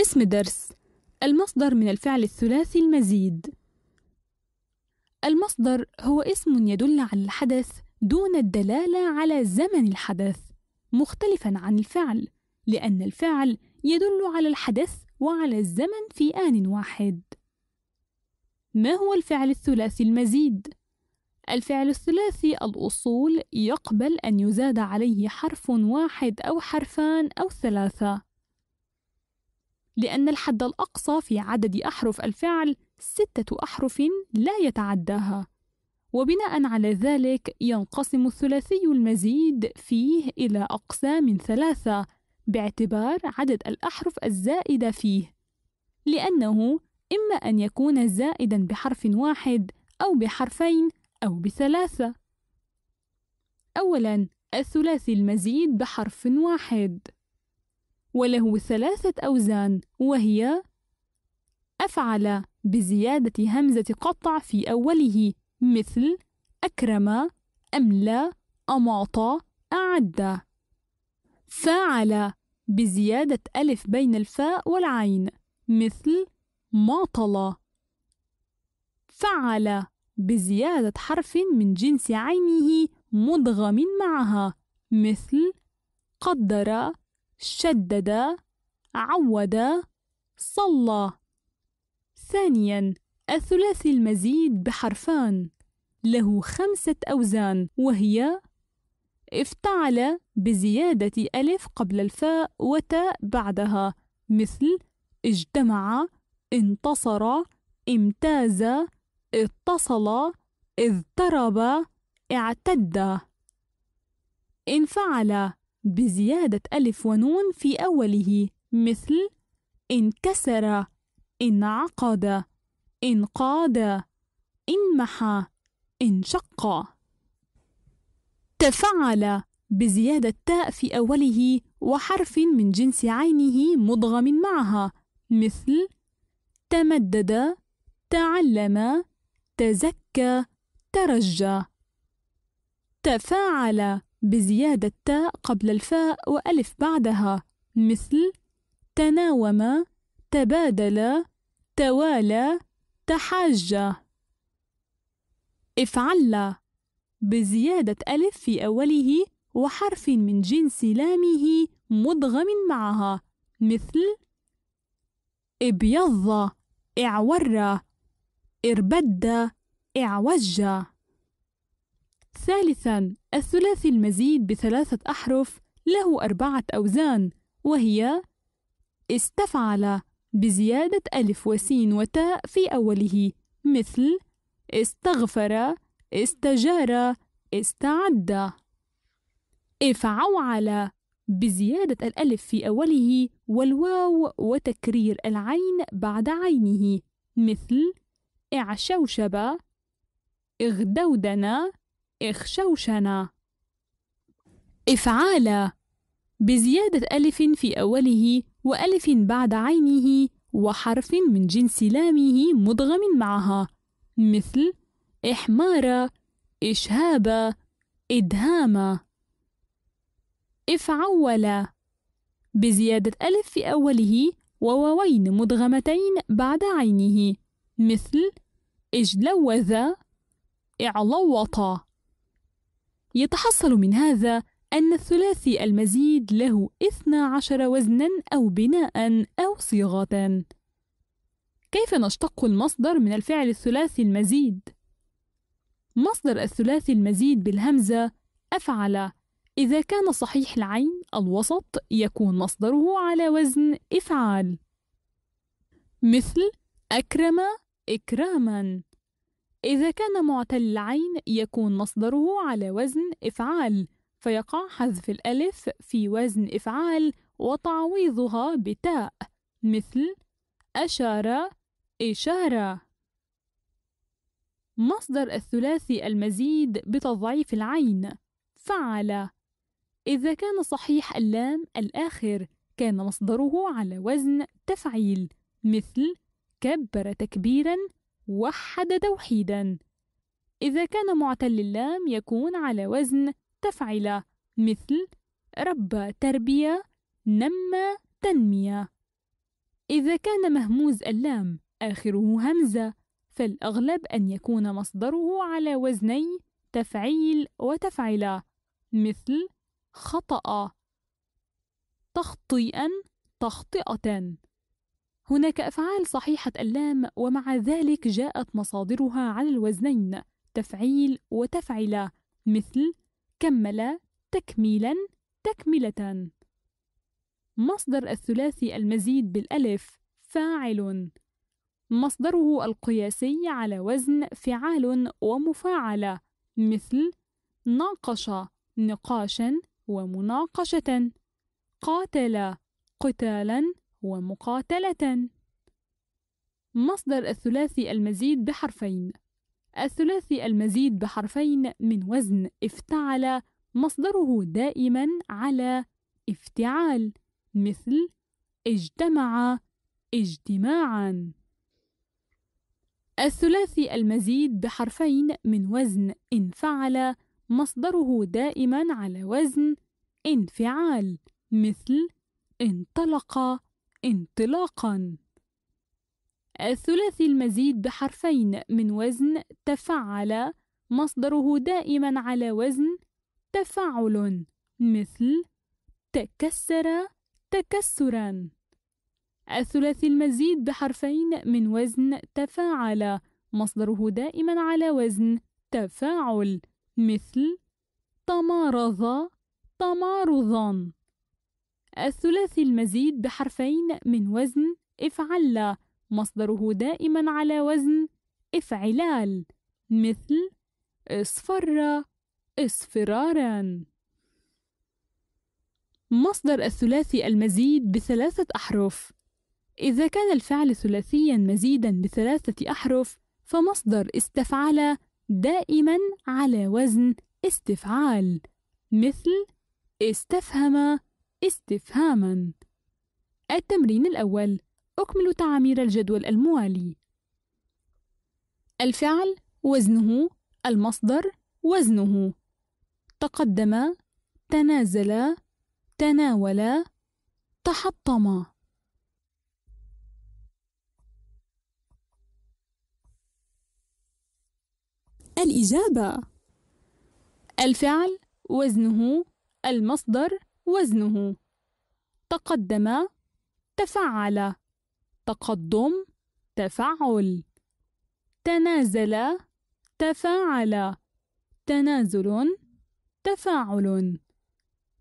اسم درس المصدر من الفعل الثلاثي المزيد المصدر هو اسم يدل على الحدث دون الدلالة على زمن الحدث مختلفا عن الفعل لأن الفعل يدل على الحدث وعلى الزمن في آن واحد ما هو الفعل الثلاثي المزيد؟ الفعل الثلاثي الأصول يقبل أن يزاد عليه حرف واحد أو حرفان أو ثلاثة لأن الحد الأقصى في عدد أحرف الفعل ستة أحرف لا يتعداها وبناء على ذلك ينقسم الثلاثي المزيد فيه إلى أقسام ثلاثة باعتبار عدد الأحرف الزائدة فيه لأنه إما أن يكون زائدا بحرف واحد أو بحرفين أو بثلاثة أولا الثلاثي المزيد بحرف واحد وله ثلاثة أوزان وهي أفعل بزيادة همزة قطع في أوله مثل أكرم أملى أماط أعد فاعل بزيادة ألف بين الفاء والعين مثل ماطل فعل بزيادة حرف من جنس عينه مدغم معها مثل قدر شدد عود صلى ثانيا الثلاثي المزيد بحرفان له خمسة أوزان وهي افتعل بزيادة ألف قبل الفاء وتاء بعدها مثل اجتمع انتصر امتاز اتصل اضطرب اعتد انفعل بزيادة ألف ونون في أوله مثل انكسر انعقد انقاد انمحى انشق تفعل بزيادة تاء في أوله وحرف من جنس عينه مضغم معها مثل تمدد تعلم تزكى ترجى تفاعل بزيادة تاء قبل الفاء وألف بعدها مثل تناوم تبادل توالى تحاج افعل بزيادة ألف في أوله وحرف من جنس لامه مدغم معها مثل ابيض اعور اربد اعوج ثالثا الثلاثي المزيد بثلاثة أحرف له أربعة أوزان وهي استفعل بزيادة ألف وسين وتاء في أوله مثل استغفر استجار استعد افعوعل بزيادة الألف في أوله والواو وتكرير العين بعد عينه مثل اعشوشب اغدودنا إخشوشنا إفعال بزيادة ألف في أوله وألف بعد عينه وحرف من جنس لامه مدغم معها مثل إحمار إشهاب إدهام إفعول بزيادة ألف في أوله وواوين مدغمتين بعد عينه مثل اجلوذ اعلوط يتحصل من هذا أن الثلاثي المزيد له 12 وزنا أو بناء أو صيغة كيف نشتق المصدر من الفعل الثلاثي المزيد؟ مصدر الثلاثي المزيد بالهمزة أفعل إذا كان صحيح العين الوسط يكون مصدره على وزن إفعال مثل أكرم إكراما إذا كان معتل العين يكون مصدره على وزن إفعال فيقع حذف الألف في وزن إفعال وتعويضها بتاء مثل أشار إشارة مصدر الثلاثي المزيد بتضعيف العين فعل إذا كان صحيح اللام الآخر كان مصدره على وزن تفعيل مثل كبر تكبيرا وحد توحيدا إذا كان معتل اللام يكون على وزن تفعل مثل ربى تربية نمى تنمية إذا كان مهموز اللام آخره همزة فالأغلب أن يكون مصدره على وزني تفعيل وتفعل مثل خطأ تخطيئا تخطئة هناك أفعال صحيحة اللام ومع ذلك جاءت مصادرها على الوزنين تفعيل وتفعل مثل كمل تكميلا تكملة مصدر الثلاثي المزيد بالألف فاعل مصدره القياسي على وزن فعال ومفاعلة مثل ناقش نقاشا ومناقشة قاتل قتالا ومقاتلة مصدر الثلاثي المزيد بحرفين الثلاثي المزيد بحرفين من وزن افتعل مصدره دائما على افتعال مثل اجتمع اجتماعا الثلاثي المزيد بحرفين من وزن انفعل مصدره دائما على وزن انفعال مثل انطلق انطلاقا الثلاثي المزيد بحرفين من وزن تفعل مصدره دائما على وزن تفعل مثل تكسر تكسرا الثلاثي المزيد بحرفين من وزن تفاعل مصدره دائما على وزن تفاعل مثل تمارض تمارضا الثلاثي المزيد بحرفين من وزن افعل مصدره دائما على وزن افعلال مثل اصفر اصفرارا مصدر الثلاثي المزيد بثلاثة أحرف إذا كان الفعل ثلاثيا مزيدا بثلاثة أحرف فمصدر استفعل دائما على وزن استفعال مثل استفهم استفهاما التمرين الأول أكمل تعامير الجدول الموالي الفعل وزنه المصدر وزنه تقدم تنازل تناول تحطم الإجابة الفعل وزنه المصدر وزنه تقدم تفعل تقدم تفعل تنازل تفاعل تنازل تفاعل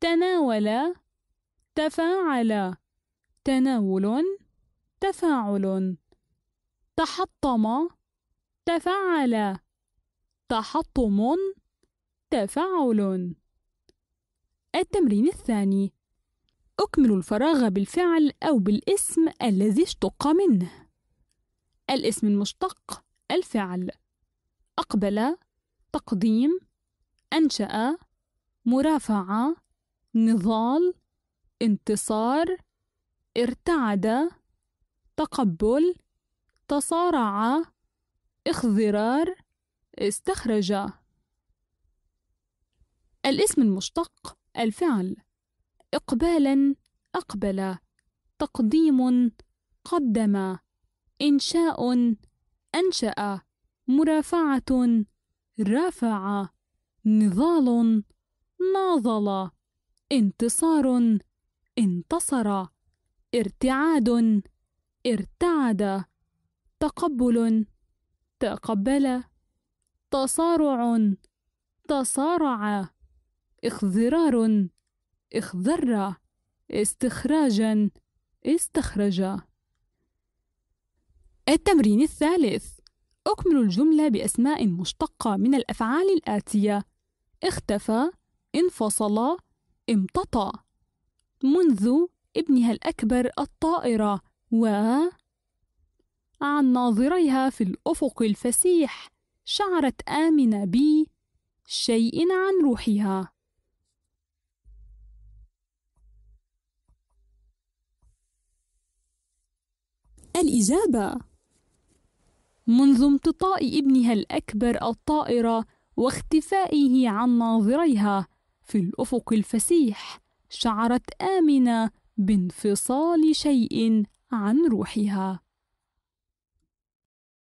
تناول تفاعل تناول تفاعل تحطم تفعل تحطم تفاعل التمرين الثاني أكمل الفراغ بالفعل أو بالاسم الذي اشتق منه الاسم المشتق الفعل أقبل تقديم أنشأ مرافعة نضال انتصار ارتعد تقبل تصارع اخضرار استخرج الاسم المشتق الفعل إقبالا أقبل تقديم قدم إنشاء أنشأ مرافعة رافع نضال ناضل انتصار انتصر ارتعاد ارتعد تقبل تقبل تصارع تصارع إخضرار إخضر استخراجا استخرج التمرين الثالث أكمل الجملة بأسماء مشتقة من الأفعال الآتية اختفى انفصل امتطى منذ ابنها الأكبر الطائرة و عن ناظريها في الأفق الفسيح شعرت آمنة بي شيء عن روحها الإجابة منذ امتطاء ابنها الأكبر الطائرة واختفائه عن ناظريها في الأفق الفسيح شعرت آمنة بانفصال شيء عن روحها